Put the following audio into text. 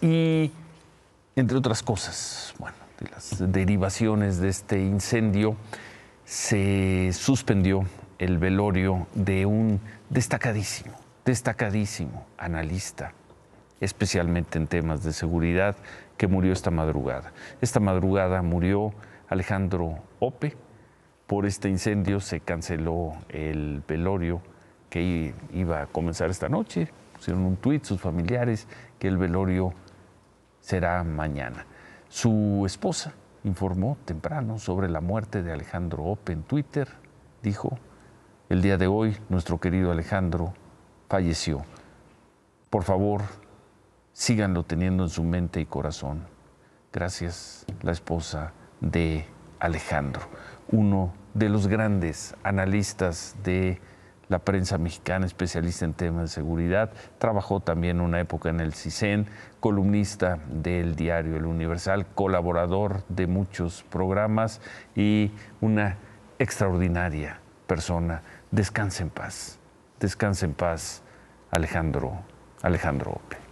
y, entre otras cosas, bueno, de las derivaciones de este incendio, se suspendió el velorio de un destacadísimo, destacadísimo analista, especialmente en temas de seguridad, que murió esta madrugada. Esta madrugada murió Alejandro Ope. Por este incendio se canceló el velorio que iba a comenzar esta noche. Pusieron un tuit sus familiares que el velorio será mañana. Su esposa informó temprano sobre la muerte de Alejandro Ope en Twitter. Dijo, el día de hoy nuestro querido Alejandro falleció. Por favor, síganlo teniendo en su mente y corazón. Gracias, la esposa de Alejandro, uno de los grandes analistas de la prensa mexicana, especialista en temas de seguridad. Trabajó también una época en el CICEN, columnista del diario El Universal, colaborador de muchos programas y una extraordinaria persona. Descanse en paz. Descanse en paz, Alejandro, Alejandro Ope.